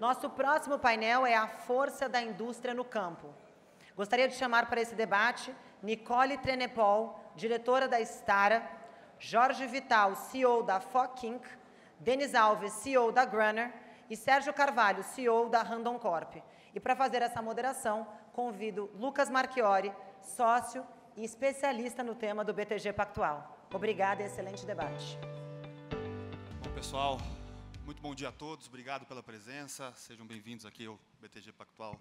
Nosso próximo painel é a força da indústria no campo. Gostaria de chamar para esse debate Nicole Trenepol, diretora da Stara, Jorge Vital, CEO da Foc Inc., Denis Alves, CEO da Grunner e Sérgio Carvalho, CEO da Random Corp. E para fazer essa moderação, convido Lucas Marchiori, sócio e especialista no tema do BTG Pactual. Obrigada e excelente debate. Bom, pessoal, muito bom dia a todos, obrigado pela presença. Sejam bem-vindos aqui ao BTG Pactual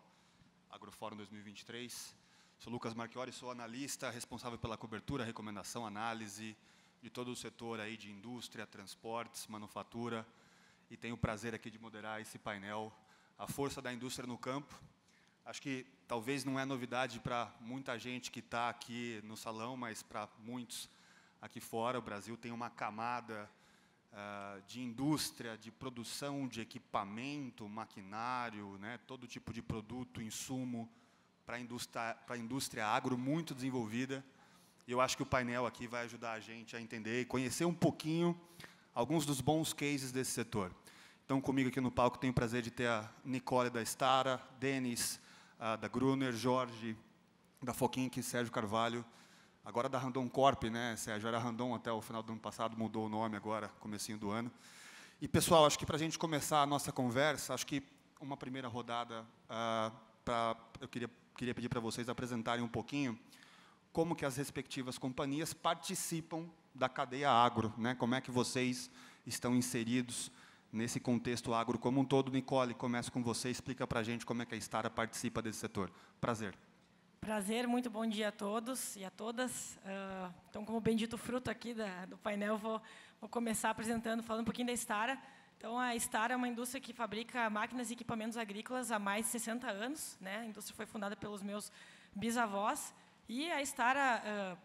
Agrofórum 2023. Sou Lucas Marchiori, sou analista responsável pela cobertura, recomendação, análise de todo o setor aí de indústria, transportes, manufatura e tenho o prazer aqui de moderar esse painel A Força da Indústria no Campo. Acho que talvez não é novidade para muita gente que está aqui no salão, mas para muitos aqui fora, o Brasil tem uma camada ah, de indústria, de produção de equipamento, maquinário, né, todo tipo de produto, insumo para a indústria, indústria agro muito desenvolvida. E eu acho que o painel aqui vai ajudar a gente a entender e conhecer um pouquinho alguns dos bons cases desse setor. Então, comigo aqui no palco, tenho o prazer de ter a Nicole da Stara, Denis ah, da Gruner, Jorge da Foquinque, Sérgio Carvalho agora da Randon Corp, né, Sérgio? Era é Randon até o final do ano passado, mudou o nome agora, comecinho do ano. E, pessoal, acho que para a gente começar a nossa conversa, acho que uma primeira rodada, ah, pra, eu queria, queria pedir para vocês apresentarem um pouquinho como que as respectivas companhias participam da cadeia agro, né? como é que vocês estão inseridos nesse contexto agro como um todo. Nicole, começa com você, explica para a gente como é que a Stara participa desse setor. Prazer. Prazer, muito bom dia a todos e a todas. Uh, então, como bendito fruto aqui da, do painel, vou, vou, começar apresentando, falando um pouquinho da Stara Então, a Stara é uma indústria que fabrica máquinas e equipamentos agrícolas há mais de 60 anos. Né? A indústria foi fundada pelos meus bisavós. E a Stara uh,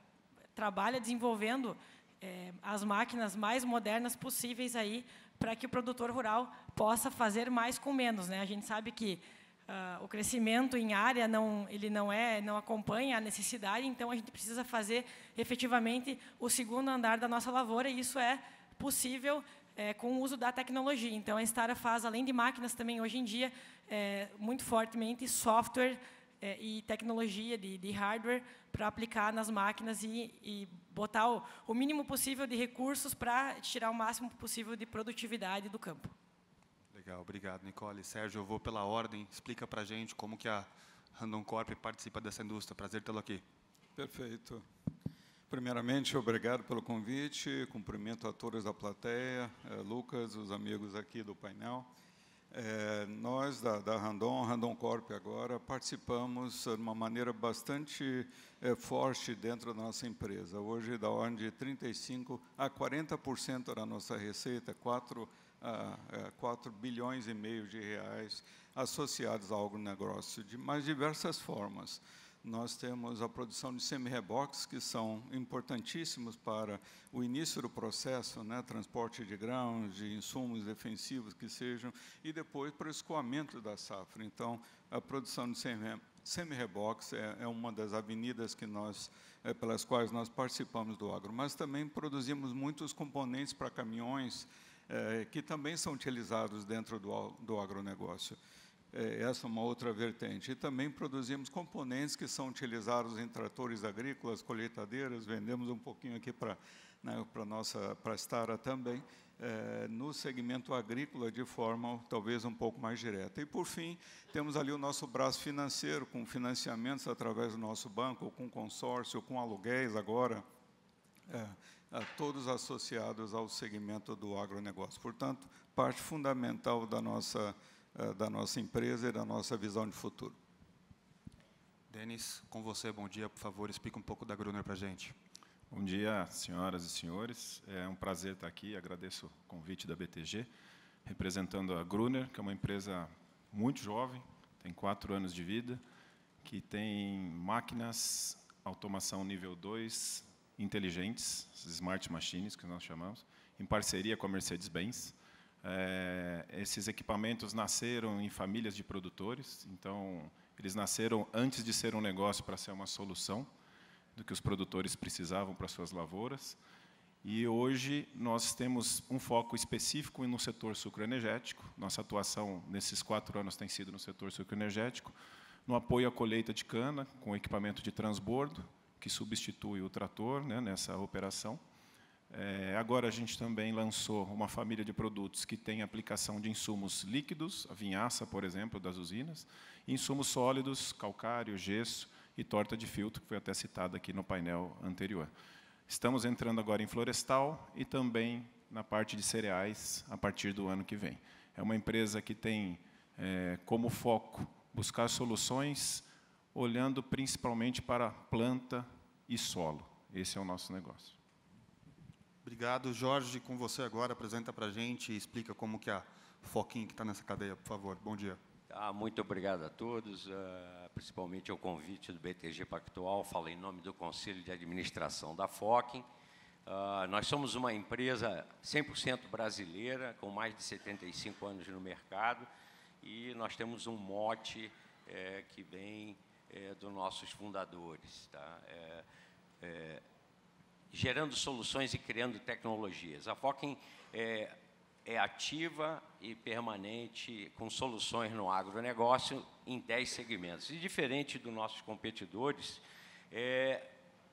trabalha desenvolvendo eh, as máquinas mais modernas possíveis aí para que o produtor rural possa fazer mais com menos. Né? A gente sabe que Uh, o crescimento em área não ele não é não acompanha a necessidade então a gente precisa fazer efetivamente o segundo andar da nossa lavoura e isso é possível é, com o uso da tecnologia então a Estara faz além de máquinas também hoje em dia é, muito fortemente software é, e tecnologia de, de hardware para aplicar nas máquinas e, e botar o, o mínimo possível de recursos para tirar o máximo possível de produtividade do campo Legal, obrigado, Nicole. Sérgio, eu vou pela ordem. Explica para a gente como que a Random Corp participa dessa indústria. Prazer tê-lo aqui. Perfeito. Primeiramente, obrigado pelo convite, cumprimento a todos da plateia, eh, Lucas, os amigos aqui do painel. Eh, nós, da, da, Randon, Randon Corp agora, participamos de uma maneira bastante eh, forte dentro da nossa empresa. Hoje, da ordem de 35% a 40% da nossa receita, 4 4 é, bilhões e meio de reais associados ao agronegócio, de mais diversas formas. Nós temos a produção de semi-reboques, que são importantíssimos para o início do processo, né, transporte de grãos, de insumos defensivos que sejam, e depois para o escoamento da safra. Então, a produção de semi-reboques é, é, uma das avenidas que nós, é, pelas quais nós participamos do agro, mas também produzimos muitos componentes para caminhões, é, que também são utilizados dentro do, do agronegócio. É, essa é uma outra vertente. E também produzimos componentes que são utilizados em tratores agrícolas, colheitadeiras, vendemos um pouquinho aqui para né, para nossa para Stara também, é, no segmento agrícola de forma talvez um pouco mais direta. E, por fim, temos ali o nosso braço financeiro, com financiamentos através do nosso banco, com consórcio, com aluguéis agora, é, todos associados ao segmento do agronegócio. Portanto, parte fundamental da nossa, eh, da nossa empresa e da nossa visão de futuro. Denis, com você, bom dia. Por favor, explique um pouco da Gruner para a gente. Bom dia, senhoras e senhores. É um prazer estar aqui. Agradeço o convite da BTG, representando a Gruner, que é uma empresa muito jovem, tem quatro anos de vida, que tem máquinas, automação nível 2, inteligentes, smart machines, que nós chamamos, em parceria com a Mercedes-Benz. É, esses equipamentos nasceram em famílias de produtores, então eles nasceram antes de ser um negócio para ser uma solução do que os produtores precisavam para suas lavouras. E hoje nós temos um foco específico no setor sucroenergético. Nossa atuação nesses quatro anos tem sido no setor sucroenergético, no apoio à colheita de cana com equipamento de transbordo, que substitui o trator né, nessa operação. É, agora a gente também lançou uma família de produtos que tem aplicação de insumos líquidos, a vinhaça, por exemplo, das usinas, insumos sólidos, calcário, gesso e torta de filtro, que foi até citada aqui no painel anterior. Estamos entrando agora em florestal e também na parte de cereais a partir do ano que vem. É uma empresa que tem é, como foco buscar soluções, olhando principalmente para a planta e solo. Esse é o nosso negócio. Obrigado, Jorge. Com você agora, apresenta para a gente e explica como que a Foquinha que está nessa cadeia, por favor. Bom dia. Ah, muito obrigado a todos, ah, principalmente ao convite do BTG Pactual. Falo em nome do Conselho de Administração da Foquim. Ah, nós somos uma empresa 100% brasileira, com mais de 75 anos no mercado, e nós temos um mote eh, que vem é, dos nossos fundadores, tá? É, é, gerando soluções e criando tecnologias. A Fokin é, é ativa e permanente com soluções no agronegócio em 10 segmentos. E diferente dos nossos competidores, é,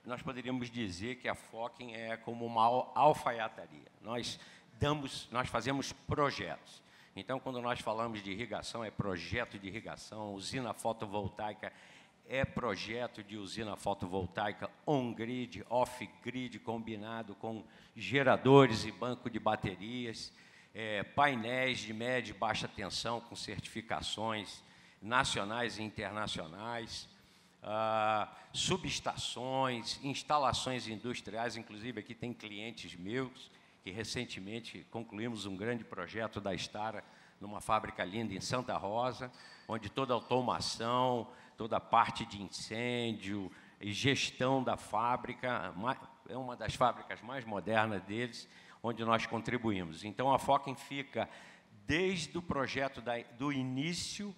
nós poderíamos dizer que a Fokin é como uma alfaiataria. Nós damos, nós fazemos projetos. Então, quando nós falamos de irrigação, é projeto de irrigação, usina fotovoltaica é projeto de usina fotovoltaica on-grid, off-grid, combinado com geradores e banco de baterias, é, painéis de média e baixa tensão com certificações nacionais e internacionais, ah, subestações, instalações industriais, inclusive aqui tem clientes meus, que recentemente concluímos um grande projeto da Estara numa fábrica linda em Santa Rosa, onde toda a automação, toda a parte de incêndio e gestão da fábrica, é uma das fábricas mais modernas deles, onde nós contribuímos. Então, a Foquem fica desde o projeto da, do início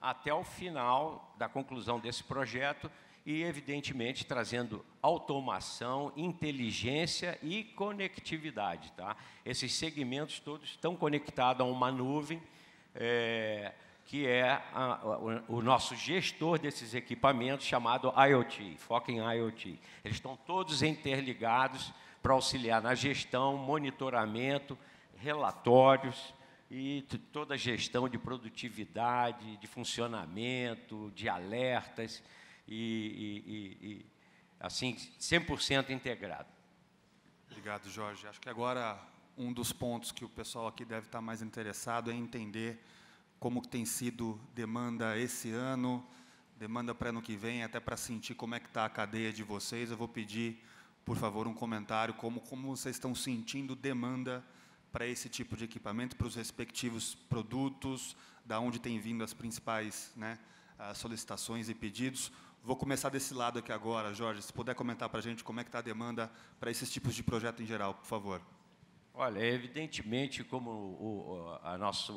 até o final da conclusão desse projeto e, evidentemente, trazendo automação, inteligência e conectividade. Tá? Esses segmentos todos estão conectados a uma nuvem, é, que é a, o, o, nosso gestor desses equipamentos chamado IoT, foca em IoT. Eles estão todos interligados para auxiliar na gestão, monitoramento, relatórios e toda a gestão de produtividade, de funcionamento, de alertas e, e, e, e assim 100% integrado. Obrigado, Jorge. Acho que agora um dos pontos que o pessoal aqui deve estar mais interessado é entender como tem sido demanda esse ano, demanda para ano que vem, até para sentir como é que está a cadeia de vocês. Eu vou pedir, por favor, um comentário como como vocês estão sentindo demanda para esse tipo de equipamento, para os respectivos produtos, da onde tem vindo as principais né, solicitações e pedidos. Vou começar desse lado aqui agora, Jorge. Se puder comentar para a gente como é que está a demanda para esses tipos de projeto em geral, por favor. Olha, evidentemente, como o, o a nosso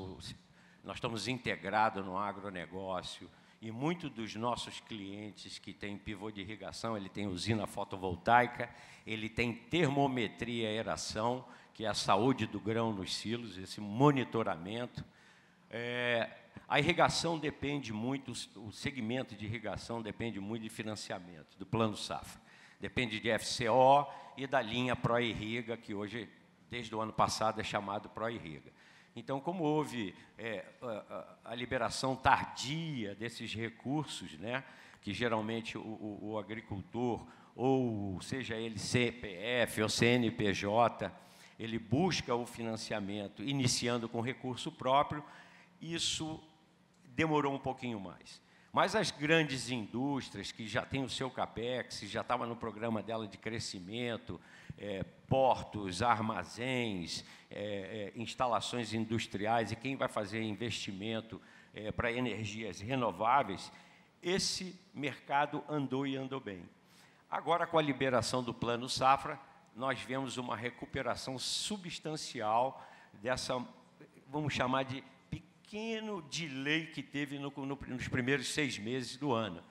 nós estamos integrados no agronegócio e muitos dos nossos clientes que têm pivô de irrigação, ele tem usina fotovoltaica, ele tem termometria aeração, que é a saúde do grão nos silos, esse monitoramento. É, a irrigação depende muito, o segmento de irrigação depende muito de financiamento, do plano safra. Depende de FCO e da linha pró Irriga, que hoje, desde o ano passado, é chamado pró Irriga. Então, como houve é, a, a, liberação tardia desses recursos, né, que geralmente o, o, o agricultor, ou seja ele CPF ou CNPJ, ele busca o financiamento iniciando com recurso próprio, isso demorou um pouquinho mais. Mas as grandes indústrias que já têm o seu CAPEX, já estava no programa dela de crescimento, é, portos, armazéns, é, é, instalações industriais e quem vai fazer investimento é, para energias renováveis, esse mercado andou e andou bem. Agora, com a liberação do Plano Safra, nós vemos uma recuperação substancial dessa, vamos chamar de pequeno delay que teve no, no, nos primeiros seis meses do ano.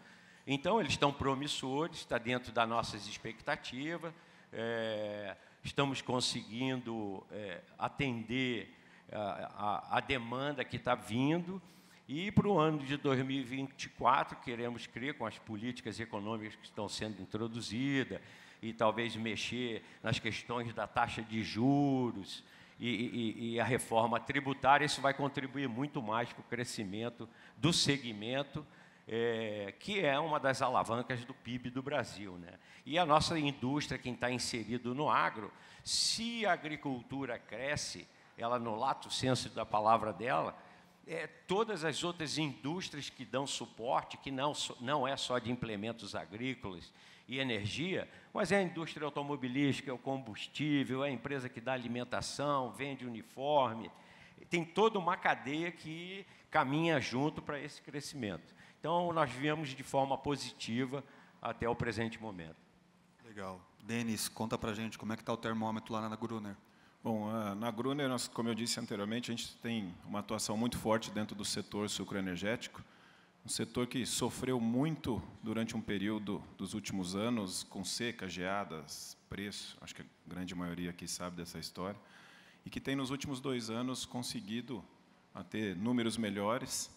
Então, eles estão promissores, está dentro das nossas expectativas. É, estamos conseguindo é, atender a, é, a, a demanda que está vindo. E para o ano de 2024, queremos crer com as políticas econômicas que estão sendo introduzidas, e talvez mexer nas questões da taxa de juros e, e, e, a reforma tributária, isso vai contribuir muito mais para o crescimento do segmento é, que é uma das alavancas do PIB do Brasil. Né? E a nossa indústria, quem está inserido no agro, se a agricultura cresce, ela no lato senso da palavra dela, é, todas as outras indústrias que dão suporte, que não, não é só de implementos agrícolas e energia, mas é a indústria automobilística, é o combustível, é a empresa que dá alimentação, vende uniforme, tem toda uma cadeia que caminha junto para esse crescimento. Então, nós viemos de forma positiva até o presente momento. Legal. Denis, conta para gente como é que está o termômetro lá na Gruner. Bom, na Gruner, nós, como eu disse anteriormente, a gente tem uma atuação muito forte dentro do setor sucroenergético, um setor que sofreu muito durante um período dos últimos anos, com seca, geadas, preço, acho que a grande maioria aqui sabe dessa história, e que tem nos últimos dois anos conseguido ter números melhores,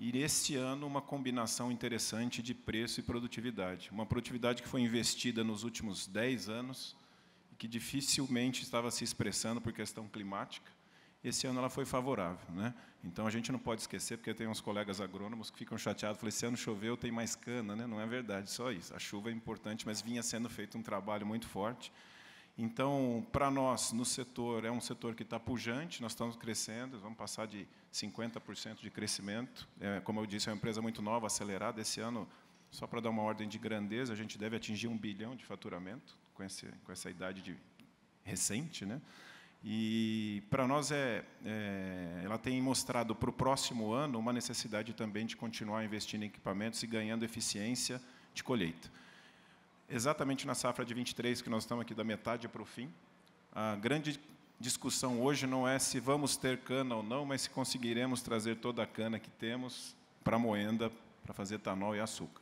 e neste ano uma combinação interessante de preço e produtividade. Uma produtividade que foi investida nos últimos 10 anos e que dificilmente estava se expressando por questão climática. Esse ano ela foi favorável. Né? Então, a gente não pode esquecer, porque tem uns colegas agrônomos que ficam chateados, falam, esse ano choveu, tem mais cana. Né? Não é verdade, só isso. A chuva é importante, mas vinha sendo feito um trabalho muito forte. Então, para nós, no setor, é um setor que está pujante, nós estamos crescendo, vamos passar de 50% de crescimento. É, como eu disse, é uma empresa muito nova, acelerada. Esse ano, só para dar uma ordem de grandeza, a gente deve atingir um bilhão de faturamento, com, esse, com essa idade de, recente. Né? E, para nós, é, é, ela tem mostrado para o próximo ano uma necessidade também de continuar investindo em equipamentos e ganhando eficiência de colheita exatamente na safra de 23, que nós estamos aqui da metade para o fim. A grande discussão hoje não é se vamos ter cana ou não, mas se conseguiremos trazer toda a cana que temos para moenda, para fazer etanol e açúcar.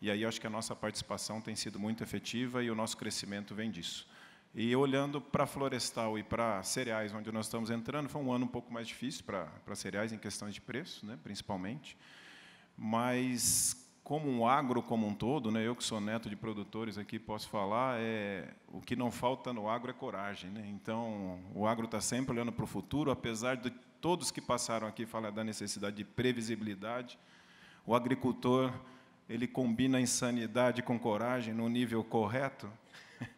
E aí acho que a nossa participação tem sido muito efetiva e o nosso crescimento vem disso. E olhando para florestal e para cereais, onde nós estamos entrando, foi um ano um pouco mais difícil para, para cereais, em questões de preço, né, principalmente. Mas como um agro como um todo, né, eu que sou neto de produtores aqui posso falar, é, o que não falta no agro é coragem. Né? Então, o agro está sempre olhando para o futuro, apesar de todos que passaram aqui falar da necessidade de previsibilidade, o agricultor ele combina insanidade com coragem no nível correto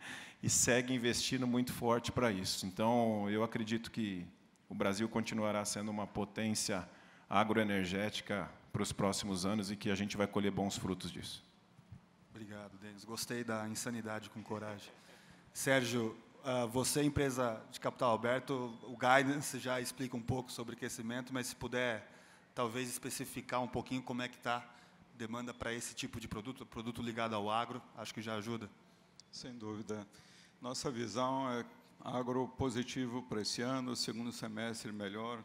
e segue investindo muito forte para isso. Então, eu acredito que o Brasil continuará sendo uma potência agroenergética para os próximos anos e que a gente vai colher bons frutos disso. Obrigado, Denis. Gostei da insanidade com coragem. Sérgio, ah, você, é empresa de capital aberto, o guidance já explica um pouco sobre crescimento, mas se puder talvez especificar um pouquinho como é que está a demanda para esse tipo de produto, produto ligado ao agro, acho que já ajuda. Sem dúvida. Nossa visão é agro positivo para esse ano, segundo semestre melhor,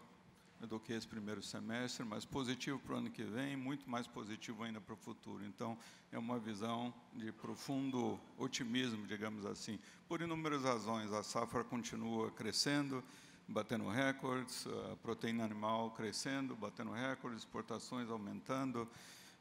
do que esse primeiro semestre, mas positivo para o ano que vem, muito mais positivo ainda para o futuro. Então, é uma visão de profundo otimismo, digamos assim, por inúmeras razões. A safra continua crescendo, batendo recordes, a proteína animal crescendo, batendo recordes, exportações aumentando,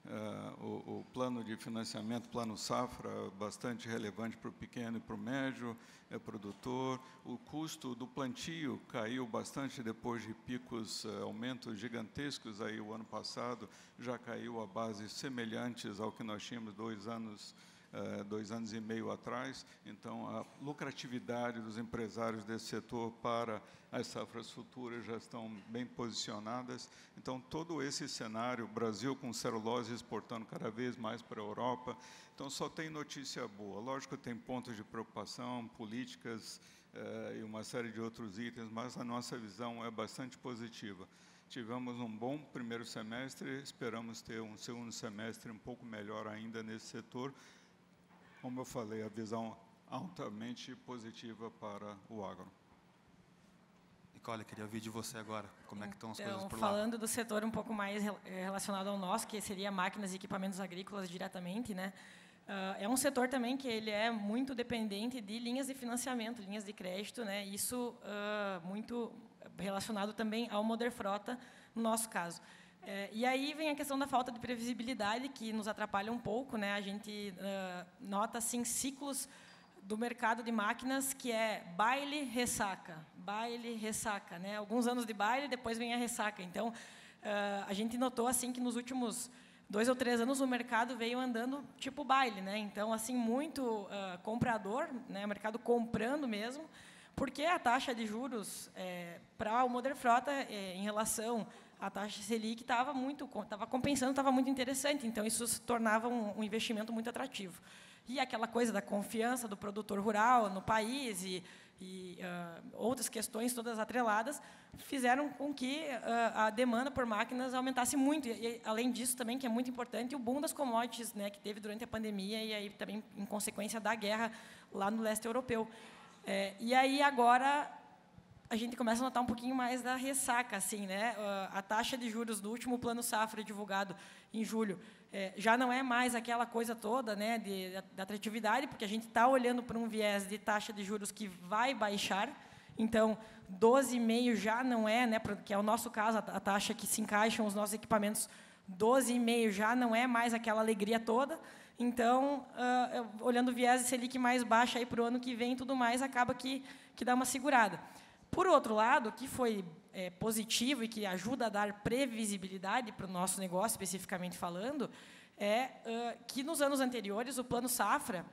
uh, o, o, plano de financiamento, plano safra, bastante relevante para o pequeno e para o médio é produtor. O custo do plantio caiu bastante depois de picos, uh, aumentos gigantescos aí o ano passado, já caiu a bases semelhantes ao que nós tínhamos dois anos eh, dois anos e meio atrás. Então, a lucratividade dos empresários desse setor para as safras futuras já estão bem posicionadas. Então, todo esse cenário, Brasil com celulose exportando cada vez mais para a Europa, então só tem notícia boa. Lógico, que tem pontos de preocupação, políticas eh, e uma série de outros itens, mas a nossa visão é bastante positiva tivemos um bom primeiro semestre, esperamos ter um segundo semestre um pouco melhor ainda nesse setor, como eu falei, a visão altamente positiva para o agro. Nicole, queria ouvir de você agora. Como é que estão as então, coisas por lá? Falando do setor um pouco mais eh, relacionado ao nosso, que seria máquinas e equipamentos agrícolas diretamente, né? Uh, é um setor também que ele é muito dependente de linhas de financiamento, linhas de crédito, né? Isso uh, muito relacionado também ao Frota, no nosso caso. É, e aí vem a questão da falta de previsibilidade, que nos atrapalha um pouco. Né? A gente uh, nota assim, ciclos do mercado de máquinas que é baile, ressaca, baile, ressaca. Né? Alguns anos de baile, depois vem a ressaca. Então, uh, a gente notou assim que nos últimos dois ou três anos o mercado veio andando tipo baile, né? Então, assim, muito uh, comprador, né? O mercado comprando mesmo, porque a taxa de juros é, para o Mother Frota é, em relação a taxa Selic estava muito, estava compensando, estava muito interessante. Então, isso se tornava um, um, investimento muito atrativo. E aquela coisa da confiança do produtor rural no país e, e uh, outras questões todas atreladas fizeram com que uh, a demanda por máquinas aumentasse muito. E, além disso, também, que é muito importante, o boom das commodities né, que teve durante a pandemia e aí também em consequência da guerra lá no leste europeu. É, e aí, agora, a gente começa a notar um pouquinho mais da ressaca, assim, né? Ah, a taxa de juros do último plano safra divulgado em julho é, já não é mais aquela coisa toda, né, de, da atratividade, porque a gente está olhando para um viés de taxa de juros que vai baixar. Então, 12,5 já não é, né, que é o nosso caso, a taxa que se encaixam os nossos equipamentos, 12,5 já não é mais aquela alegria toda. Então, uh, olhando o viés de Selic mais baixa para o ano que vem e tudo mais, acaba que, que dá uma segurada. Por outro lado, o que foi é, positivo e que ajuda a dar previsibilidade para o nosso negócio, especificamente falando, é uh, que nos anos anteriores o plano safra,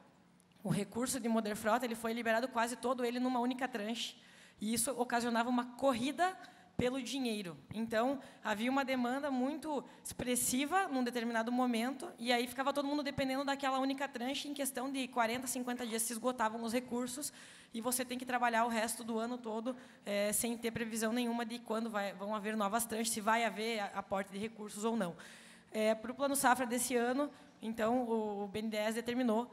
o recurso de Moderfrota, ele foi liberado quase todo ele numa única tranche. E isso ocasionava uma corrida pelo dinheiro. Então, havia uma demanda muito expressiva num determinado momento, e aí ficava todo mundo dependendo daquela única tranche, em questão de 40, 50 dias se esgotavam os recursos, e você tem que trabalhar o resto do ano todo é, sem ter previsão nenhuma de quando vai, vão haver novas tranches, se vai haver aporte de recursos ou não. É, eh, para o Plano Safra desse ano, então, o BNDES determinou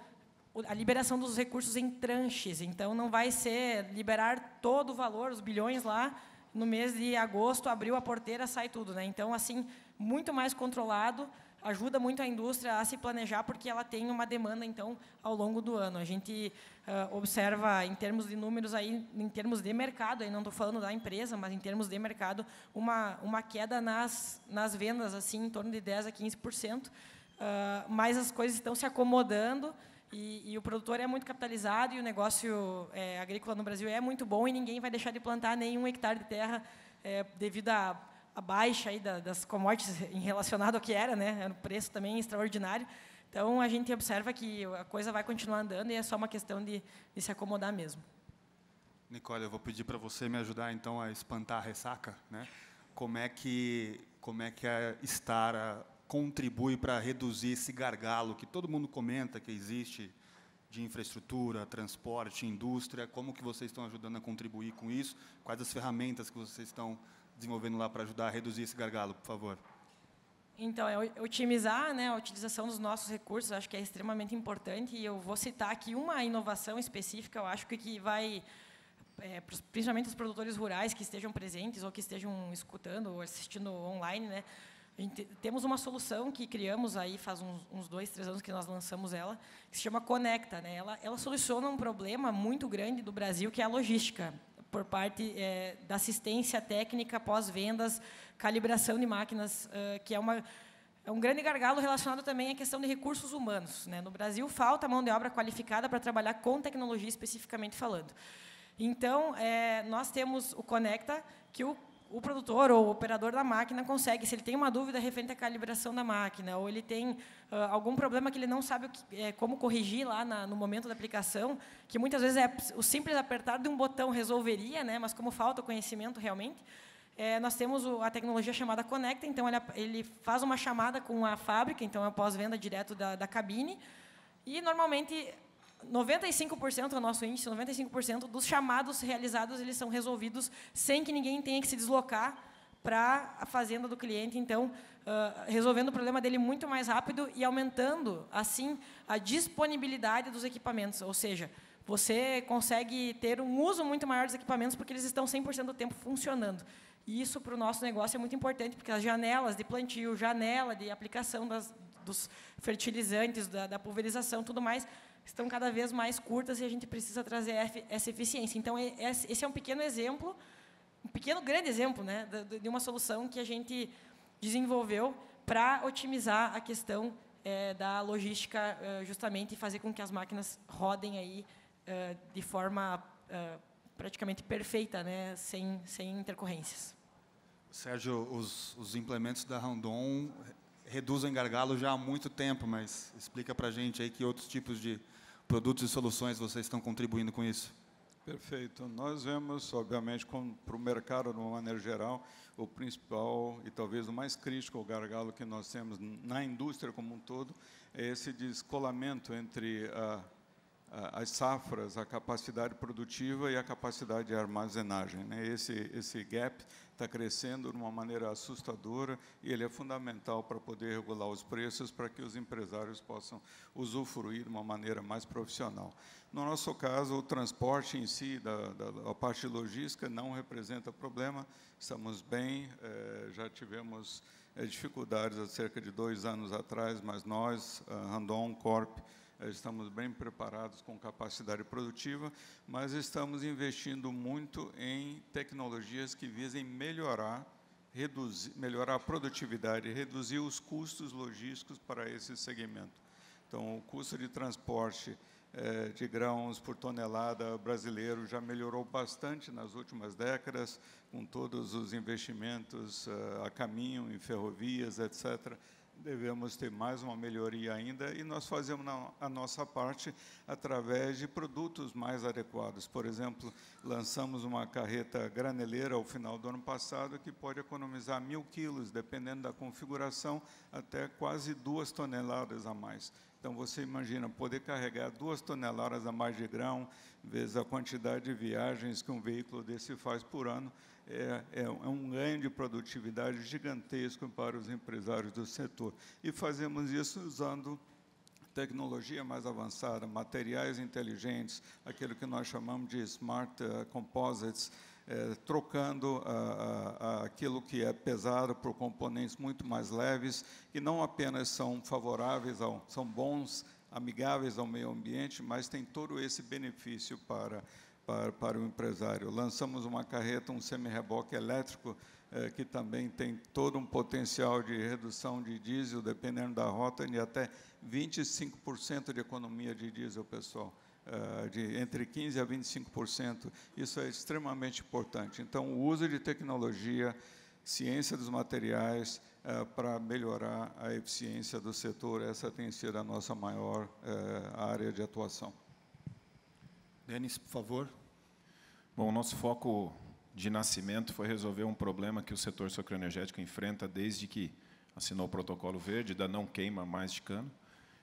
a liberação dos recursos em tranches. Então, não vai ser liberar todo o valor, os bilhões lá, no mês de agosto, abriu a porteira, sai tudo. Né? Então, assim, muito mais controlado, ajuda muito a indústria a se planejar, porque ela tem uma demanda, então, ao longo do ano. A gente uh, observa, em termos de números, aí, em termos de mercado, aí não estou falando da empresa, mas em termos de mercado, uma, uma queda nas, nas vendas, assim, em torno de 10% a 15%, uh, ah, mas as coisas estão se acomodando, e, e, o produtor é muito capitalizado e o negócio é, agrícola no Brasil é muito bom e ninguém vai deixar de plantar nenhum hectare de terra é, devido à, à baixa aí da, das commodities em relacionado ao que era, né? Era um preço também extraordinário. Então, a gente observa que a coisa vai continuar andando e é só uma questão de, de se acomodar mesmo. Nicole, eu vou pedir para você me ajudar, então, a espantar a ressaca. Né? Como é que, como é que é a estara a, contribui para reduzir esse gargalo que todo mundo comenta que existe de infraestrutura, transporte, indústria, como que vocês estão ajudando a contribuir com isso? Quais as ferramentas que vocês estão desenvolvendo lá para ajudar a reduzir esse gargalo, por favor? Então, é otimizar né, a utilização dos nossos recursos, acho que é extremamente importante, e eu vou citar aqui uma inovação específica, eu acho que, que vai, é, principalmente os produtores rurais que estejam presentes ou que estejam escutando ou assistindo online, né, temos uma solução que criamos aí faz uns, uns, dois, três anos que nós lançamos ela, que se chama Conecta. Né? Ela, ela soluciona um problema muito grande do Brasil, que é a logística, por parte é, da assistência técnica, pós-vendas, calibração de máquinas, uh, que é uma é um grande gargalo relacionado também à questão de recursos humanos. Né? No Brasil, falta mão de obra qualificada para trabalhar com tecnologia, especificamente falando. Então, é, nós temos o Conecta, que o o produtor ou o operador da máquina consegue, se ele tem uma dúvida referente à calibração da máquina, ou ele tem uh, algum problema que ele não sabe que, é, como corrigir lá na, no momento da aplicação, que muitas vezes é o simples apertar de um botão resolveria, né, mas como falta o conhecimento realmente, é, nós temos o, a tecnologia chamada Conecta, então ele, ele, faz uma chamada com a fábrica, então é pós-venda direto da, da cabine, e normalmente 95% do é nosso índice, 95% dos chamados realizados eles são resolvidos sem que ninguém tenha que se deslocar para a fazenda do cliente, então uh, resolvendo o problema dele muito mais rápido e aumentando assim a disponibilidade dos equipamentos, ou seja, você consegue ter um uso muito maior dos equipamentos porque eles estão 100% do tempo funcionando. E isso para o nosso negócio é muito importante, porque as janelas de plantio, janela de aplicação das, dos fertilizantes, da, da pulverização, tudo mais, estão cada vez mais curtas e a gente precisa trazer essa eficiência. Então, esse é um pequeno exemplo, um pequeno grande exemplo né, de uma solução que a gente desenvolveu para otimizar a questão é, da logística, é, justamente, e fazer com que as máquinas rodem aí é, de forma é, praticamente perfeita, né, sem, sem intercorrências. Sérgio, os, os implementos da Randon reduzem gargalo já há muito tempo, mas explica para a gente aí que outros tipos de produtos e soluções vocês estão contribuindo com isso? Perfeito. Nós vemos, obviamente, para o mercado, de uma maneira geral, o principal e talvez o mais crítico gargalo que nós temos na indústria como um todo é esse descolamento entre a ah, as safras, a capacidade produtiva e a capacidade de armazenagem. Né? Esse, esse gap está crescendo de uma maneira assustadora e ele é fundamental para poder regular os preços para que os empresários possam usufruir de uma maneira mais profissional. No nosso caso, o transporte em si, da, da a parte logística, não representa problema, estamos bem, eh, já tivemos eh, dificuldades há cerca de dois anos atrás, mas nós, a Randon Corp, estamos bem preparados com capacidade produtiva, mas estamos investindo muito em tecnologias que visem melhorar, reduzir, melhorar a produtividade, reduzir os custos logísticos para esse segmento. Então, o custo de transporte eh, de grãos por tonelada brasileiro já melhorou bastante nas últimas décadas, com todos os investimentos eh, a caminho em ferrovias, etc devemos ter mais uma melhoria ainda e nós fazemos a nossa parte através de produtos mais adequados. Por exemplo, lançamos uma carreta graneleira ao final do ano passado que pode economizar mil quilos, dependendo da configuração, até quase duas toneladas a mais. Então, você imagina poder carregar duas toneladas a mais de grão, vezes a quantidade de viagens que um veículo desse faz por ano, é, é, é, um ganho de produtividade gigantesco para os empresários do setor. E fazemos isso usando tecnologia mais avançada, materiais inteligentes, aquilo que nós chamamos de smart uh, composites, é, trocando ah, ah, ah, aquilo que é pesado por componentes muito mais leves, que não apenas são favoráveis, ao, são bons, amigáveis ao meio ambiente, mas tem todo esse benefício para para, para o empresário. Lançamos uma carreta, um semi-reboque elétrico, eh, que também tem todo um potencial de redução de diesel, dependendo da rota, de até 25% de economia de diesel, pessoal. Eh, de entre 15% a 25%. Isso é extremamente importante. Então, o uso de tecnologia, ciência dos materiais, eh, para melhorar a eficiência do setor, essa tem sido a nossa maior área de atuação. Denis, por favor. Bom, o nosso foco de nascimento foi resolver um problema que o setor socroenergético enfrenta desde que assinou o protocolo verde da não queima mais de cano,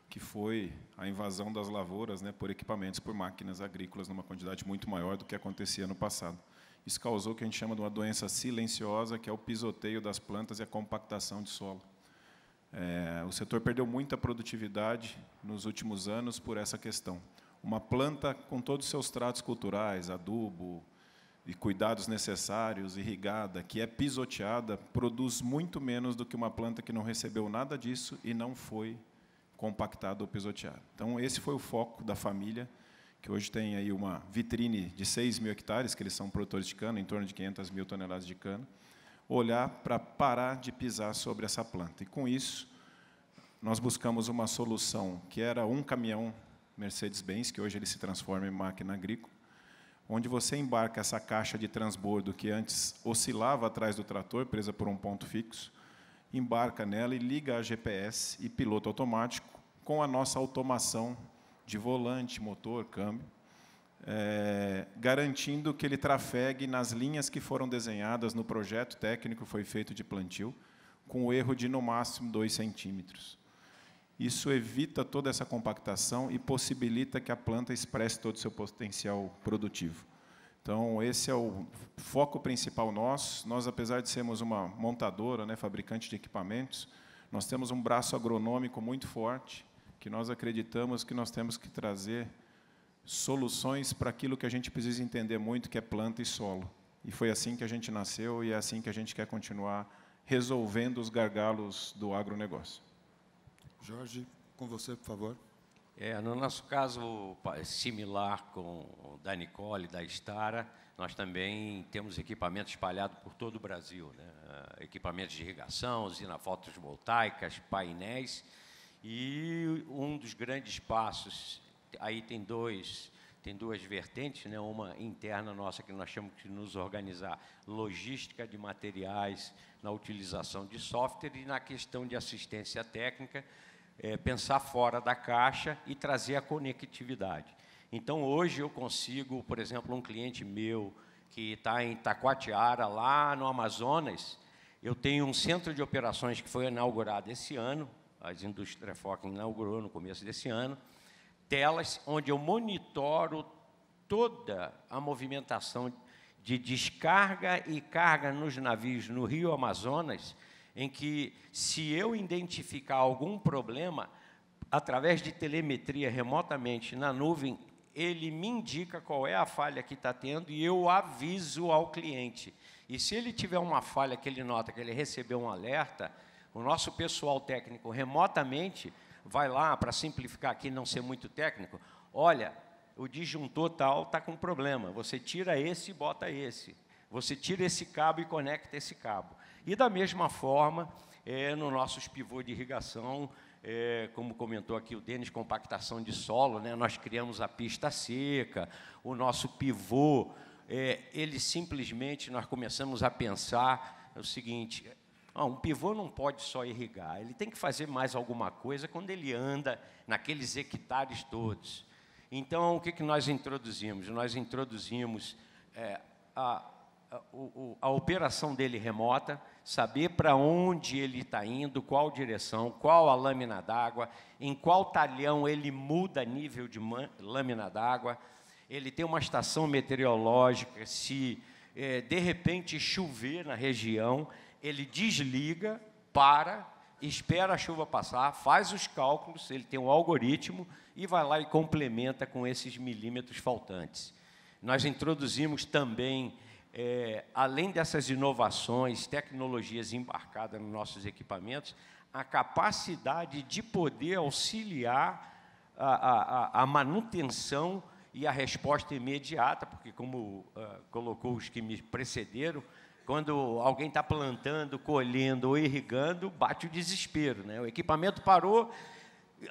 que foi a invasão das lavouras né, por equipamentos, por máquinas agrícolas, numa quantidade muito maior do que acontecia no passado. Isso causou o que a gente chama de uma doença silenciosa, que é o pisoteio das plantas e a compactação de solo. É, o setor perdeu muita produtividade nos últimos anos por essa questão uma planta com todos os seus tratos culturais, adubo e cuidados necessários, irrigada, que é pisoteada, produz muito menos do que uma planta que não recebeu nada disso e não foi compactada ou pisoteada. Então, esse foi o foco da família, que hoje tem aí uma vitrine de 6 mil hectares, que eles são produtores de cana, em torno de 500 mil toneladas de cana, olhar para parar de pisar sobre essa planta. E, com isso, nós buscamos uma solução que era um caminhão Mercedes-Benz, que hoje ele se transforma em máquina agrícola, onde você embarca essa caixa de transbordo que antes oscilava atrás do trator, presa por um ponto fixo, embarca nela e liga a GPS e piloto automático com a nossa automação de volante, motor, câmbio, é, garantindo que ele trafegue nas linhas que foram desenhadas no projeto técnico que foi feito de plantio, com o erro de no máximo 2 centímetros. Isso evita toda essa compactação e possibilita que a planta expresse todo o seu potencial produtivo. Então, esse é o foco principal nosso. Nós, apesar de sermos uma montadora, né, fabricante de equipamentos, nós temos um braço agronômico muito forte, que nós acreditamos que nós temos que trazer soluções para aquilo que a gente precisa entender muito, que é planta e solo. E foi assim que a gente nasceu e é assim que a gente quer continuar resolvendo os gargalos do agronegócio. Jorge, com você, por favor. É, no nosso caso, é similar com da Nicole, da Estara, nós também temos equipamento espalhado por todo o Brasil, né? Ah, equipamentos de irrigação, usina fotovoltaicas, painéis, e um dos grandes passos, aí tem dois, tem duas vertentes, né? uma interna nossa que nós chamamos que nos organizar, logística de materiais, na utilização de software e na questão de assistência técnica, é, pensar fora da caixa e trazer a conectividade. Então, hoje eu consigo, por exemplo, um cliente meu que está em Taquatiara, lá no Amazonas, eu tenho um centro de operações que foi inaugurado esse ano, As Indústrias Foca inaugurou no começo desse ano, telas onde eu monitoro toda a movimentação de descarga e carga nos navios no Rio Amazonas em que, se eu identificar algum problema, através de telemetria remotamente na nuvem, ele me indica qual é a falha que está tendo e eu aviso ao cliente. E se ele tiver uma falha que ele nota que ele recebeu um alerta, o nosso pessoal técnico remotamente vai lá, para simplificar aqui, não ser muito técnico, olha, o disjuntor tal está com problema, você tira esse e bota esse. Você tira esse cabo e conecta esse cabo. E da mesma forma, é, no nossos pivô de irrigação, é, como comentou aqui o Denis, compactação de solo, né? nós criamos a pista seca, o nosso pivô, é, ele simplesmente, nós começamos a pensar o seguinte, ah, um pivô não pode só irrigar, ele tem que fazer mais alguma coisa quando ele anda naqueles hectares todos. Então, o que, que nós introduzimos? Nós introduzimos é, a, a, a operação dele remota, saber para onde ele está indo, qual direção, qual a lâmina d'água, em qual talhão ele muda nível de lâmina d'água, ele tem uma estação meteorológica, se é, de repente chover na região, ele desliga, para, espera a chuva passar, faz os cálculos, ele tem um algoritmo e vai lá e complementa com esses milímetros faltantes. Nós introduzimos também é, além dessas inovações, tecnologias embarcadas nos nossos equipamentos, a capacidade de poder auxiliar a, a, a manutenção e a resposta imediata, porque, como uh, colocou os que me precederam, quando alguém está plantando, colhendo ou irrigando, bate o desespero. Né? O equipamento parou,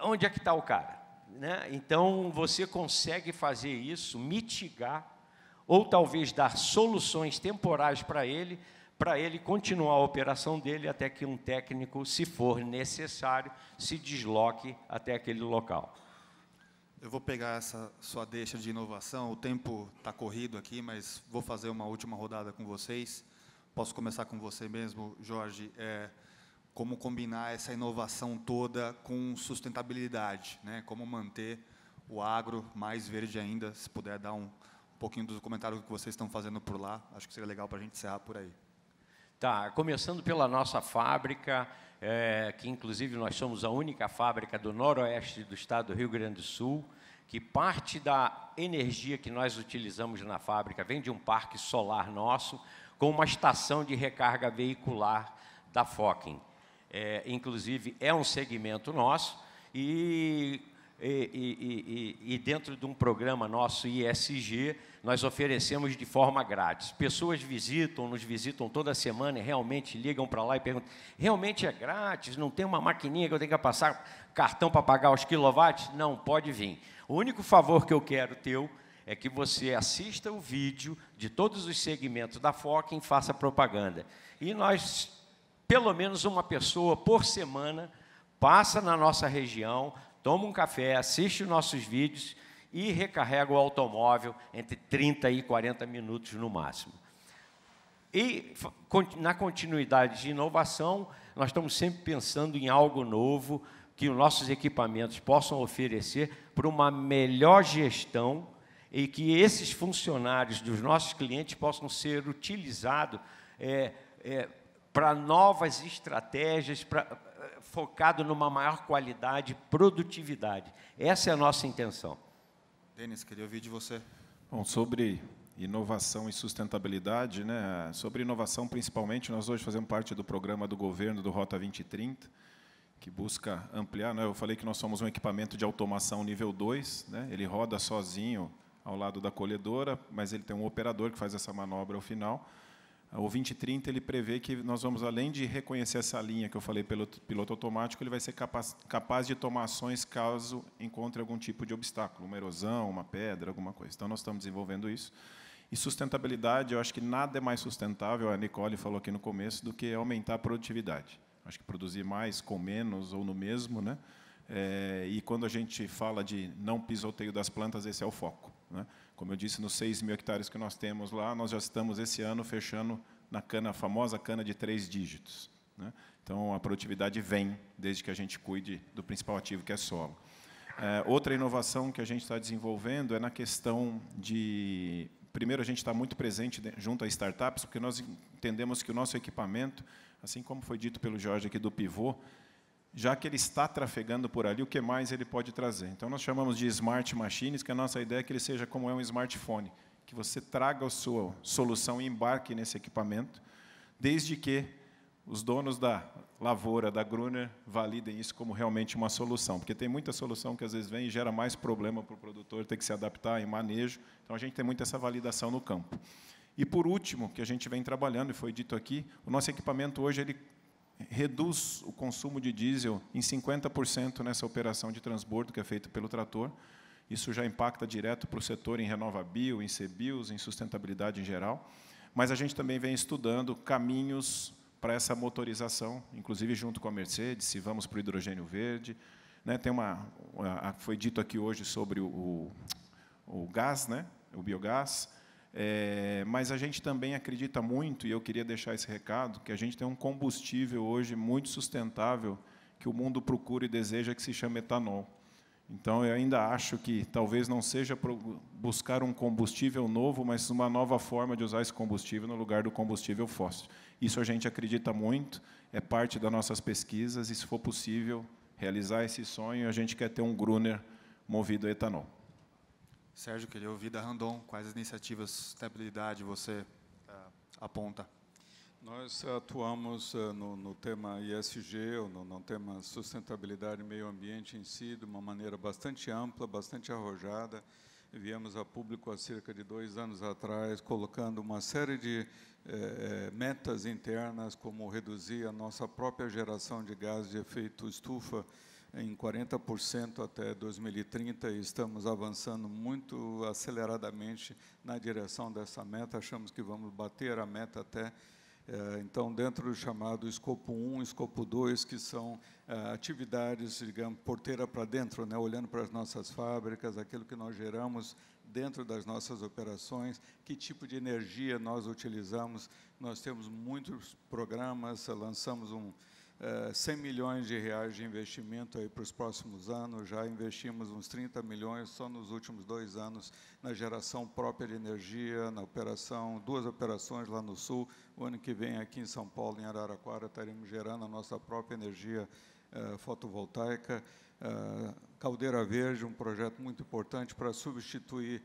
onde é que está o cara? Né? Então, você consegue fazer isso, mitigar ou talvez dar soluções temporais para ele, para ele continuar a operação dele até que um técnico, se for necessário, se desloque até aquele local. Eu vou pegar essa sua deixa de inovação. O tempo está corrido aqui, mas vou fazer uma última rodada com vocês. Posso começar com você mesmo, Jorge. É, como combinar essa inovação toda com sustentabilidade? Né? Como manter o agro mais verde ainda? Se puder dar um, um pouquinho do comentário que vocês estão fazendo por lá. Acho que seria legal para a gente encerrar por aí. Tá, começando pela nossa fábrica, é, que inclusive nós somos a única fábrica do noroeste do estado do Rio Grande do Sul, que parte da energia que nós utilizamos na fábrica vem de um parque solar nosso, com uma estação de recarga veicular da Fokin. É, inclusive, é um segmento nosso e e, e, e, dentro de um programa nosso ISG, nós oferecemos de forma grátis. Pessoas visitam, nos visitam toda semana e realmente ligam para lá e perguntam: realmente é grátis? Não tem uma maquininha que eu tenho que passar cartão para pagar os quilowatts? Não, pode vir. O único favor que eu quero teu é que você assista o vídeo de todos os segmentos da FOC e faça propaganda. E nós, pelo menos uma pessoa por semana, passa na nossa região, toma um café, assiste os nossos vídeos e recarrega o automóvel entre 30 e 40 minutos no máximo. E na continuidade de inovação, nós estamos sempre pensando em algo novo que os nossos equipamentos possam oferecer para uma melhor gestão e que esses funcionários dos nossos clientes possam ser utilizados é, é, para novas estratégias, para focado numa maior qualidade e produtividade. Essa é a nossa intenção. Denis, queria ouvir de você. Bom, sobre inovação e sustentabilidade, né? sobre inovação principalmente, nós hoje fazemos parte do programa do governo do Rota 2030, que busca ampliar. Né? Eu falei que nós somos um equipamento de automação nível 2, né? ele roda sozinho ao lado da colhedora, mas ele tem um operador que faz essa manobra ao final o 2030 ele prevê que nós vamos, além de reconhecer essa linha que eu falei pelo piloto automático, ele vai ser capaz, capaz de tomar ações caso encontre algum tipo de obstáculo, uma erosão, uma pedra, alguma coisa. Então, nós estamos desenvolvendo isso. E sustentabilidade, eu acho que nada é mais sustentável, a Nicole falou aqui no começo, do que aumentar a produtividade. Acho que produzir mais com menos ou no mesmo, né? É, e quando a gente fala de não pisoteio das plantas, esse é o foco. Né? Como eu disse, nos 6 mil hectares que nós temos lá, nós já estamos esse ano fechando na cana, a famosa cana de três dígitos. Né? Então, a produtividade vem desde que a gente cuide do principal ativo, que é solo. É, outra inovação que a gente está desenvolvendo é na questão de. Primeiro, a gente está muito presente junto a startups, porque nós entendemos que o nosso equipamento, assim como foi dito pelo Jorge aqui do pivô, já que ele está trafegando por ali, o que mais ele pode trazer? Então, nós chamamos de smart machines, que a nossa ideia é que ele seja como é um smartphone, que você traga a sua solução e embarque nesse equipamento, desde que os donos da lavoura, da Gruner, validem isso como realmente uma solução, porque tem muita solução que às vezes vem e gera mais problema para o produtor ter que se adaptar em manejo, então a gente tem muito essa validação no campo. E por último, que a gente vem trabalhando e foi dito aqui, o nosso equipamento hoje ele reduz o consumo de diesel em 50% nessa operação de transbordo que é feita pelo trator. Isso já impacta direto para o setor em renovabil, em CBIOS, em sustentabilidade em geral. Mas a gente também vem estudando caminhos para essa motorização, inclusive junto com a Mercedes, se vamos para o hidrogênio verde. Né, tem uma, foi dito aqui hoje sobre o, o, o gás, né, o biogás. É, mas a gente também acredita muito, e eu queria deixar esse recado, que a gente tem um combustível hoje muito sustentável que o mundo procura e deseja que se chama etanol. Então, eu ainda acho que talvez não seja buscar um combustível novo, mas uma nova forma de usar esse combustível no lugar do combustível fóssil. Isso a gente acredita muito, é parte das nossas pesquisas, e se for possível realizar esse sonho, a gente quer ter um Gruner movido a etanol. Sérgio, queria ouvir da Randon quais iniciativas de sustentabilidade você uh, aponta. Nós atuamos uh, no, no, tema ISG, ou no, no tema sustentabilidade e meio ambiente em si, de uma maneira bastante ampla, bastante arrojada. Viemos a público há cerca de dois anos atrás, colocando uma série de eh, eh metas internas, como reduzir a nossa própria geração de gases de efeito estufa, em 40% até 2030 e estamos avançando muito aceleradamente na direção dessa meta. Achamos que vamos bater a meta até eh, então, dentro do chamado escopo 1, escopo 2, que são eh, atividades, digamos, porteira para dentro, né? olhando para as nossas fábricas, aquilo que nós geramos dentro das nossas operações, que tipo de energia nós utilizamos. Nós temos muitos programas, lançamos um, 100 eh, milhões de reais de investimento aí para os próximos anos, já investimos uns 30 milhões só nos últimos dois anos na geração própria de energia, na operação, duas operações lá no Sul, o ano que vem aqui em São Paulo, em Araraquara, estaremos gerando a nossa própria energia eh, fotovoltaica, eh, Caldeira Verde, um projeto muito importante para substituir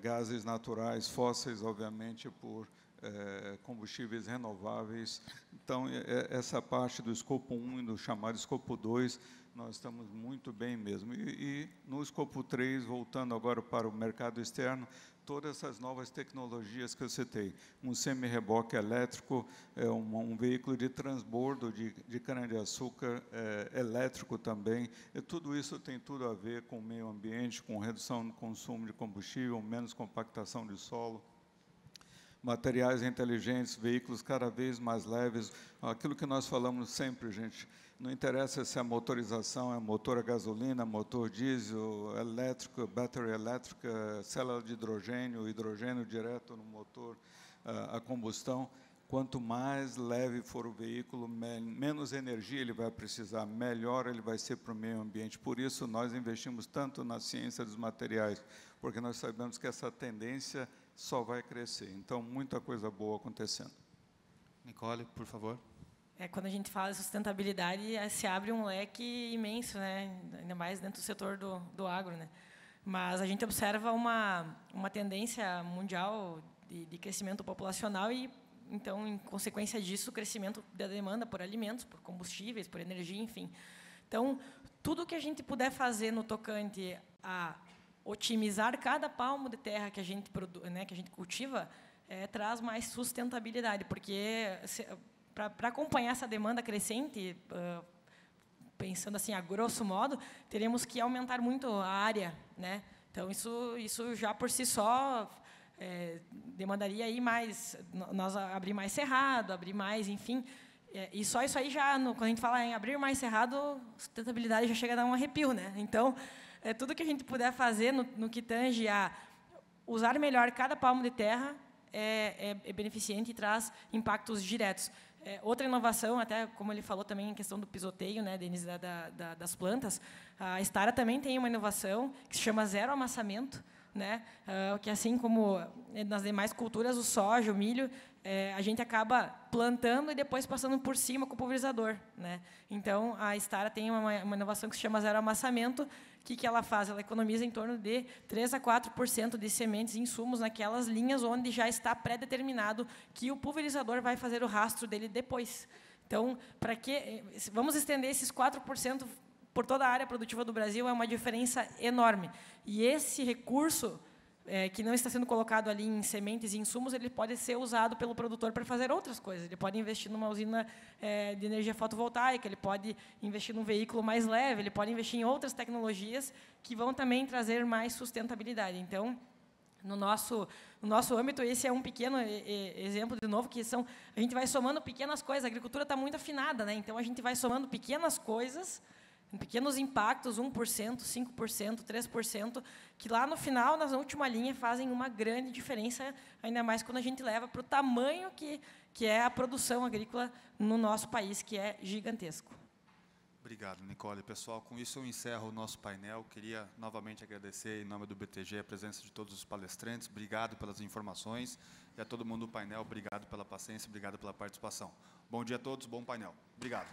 gases naturais, fósseis, obviamente, por é, combustíveis renováveis. Então, é, essa parte do escopo 1 e do chamado escopo 2, nós estamos muito bem mesmo. E, e no escopo 3, voltando agora para o mercado externo, todas essas novas tecnologias que eu citei. Um semi-reboque elétrico, é um, um, veículo de transbordo de, de cana-de-açúcar é, elétrico também. E tudo isso tem tudo a ver com o meio ambiente, com redução do consumo de combustível, menos compactação de solo materiais inteligentes, veículos cada vez mais leves, aquilo que nós falamos sempre, gente. Não interessa se a é motorização é motor a gasolina, motor diesel, elétrico, bateria elétrica, célula de hidrogênio, hidrogênio direto no motor, ah, a combustão. Quanto mais leve for o veículo, menos energia ele vai precisar, melhor ele vai ser para o meio ambiente. Por isso, nós investimos tanto na ciência dos materiais, porque nós sabemos que essa tendência só vai crescer. Então, muita coisa boa acontecendo. Nicole, por favor. É, quando a gente fala de sustentabilidade, é, se abre um leque imenso, né? ainda mais dentro do setor do, do agro. Né? Mas a gente observa uma, uma tendência mundial de, de crescimento populacional e, então, em consequência disso, o crescimento da demanda por alimentos, por combustíveis, por energia, enfim. Então, tudo que a gente puder fazer no tocante a otimizar cada palmo de terra que a gente, produz, né, que a gente cultiva é, traz mais sustentabilidade, porque para acompanhar essa demanda crescente, uh, pensando assim a grosso modo, teremos que aumentar muito a área, né? Então isso isso já por si só é, demandaria aí mais nós abrir mais cerrado, abrir mais, enfim, é, e só isso aí já no, quando a gente fala em abrir mais cerrado, sustentabilidade já chega a dar um arrepio, né? Então é, tudo que a gente puder fazer no, no que tange a usar melhor cada palmo de terra é, é, é beneficente e traz impactos diretos. É, outra inovação, até como ele falou também em questão do pisoteio, né, Denise, da, da, das plantas, a Estara também tem uma inovação que se chama zero amassamento, né, uh, que assim como eh, nas demais culturas, o soja, o milho, é, a gente acaba plantando e depois passando por cima com o pulverizador. Né? Então, a Stara tem uma, uma, inovação que se chama zero amassamento. O que, que ela faz? Ela economiza em torno de 3% a 4% de sementes e insumos naquelas linhas onde já está pré-determinado que o pulverizador vai fazer o rastro dele depois. Então, para que eh, vamos estender esses 4% por toda a área produtiva do Brasil é uma diferença enorme. E esse recurso é, que não está sendo colocado ali em sementes e insumos, ele pode ser usado pelo produtor para fazer outras coisas. Ele pode investir numa usina é, de energia fotovoltaica, ele pode investir num veículo mais leve, ele pode investir em outras tecnologias que vão também trazer mais sustentabilidade. Então, no nosso, no nosso âmbito, esse é um pequeno exemplo, de novo, que são, a gente vai somando pequenas coisas. A agricultura está muito afinada, né? então a gente vai somando pequenas coisas em pequenos impactos, 1%, 5%, 3%, que lá no final, na última linha, fazem uma grande diferença, ainda mais quando a gente leva para o tamanho que, que é a produção agrícola no nosso país, que é gigantesco. Obrigado, Nicole. Pessoal, com isso eu encerro o nosso painel. Queria novamente agradecer, em nome do BTG, a presença de todos os palestrantes. Obrigado pelas informações. E a todo mundo do painel, obrigado pela paciência, obrigado pela participação. Bom dia a todos, bom painel. Obrigado.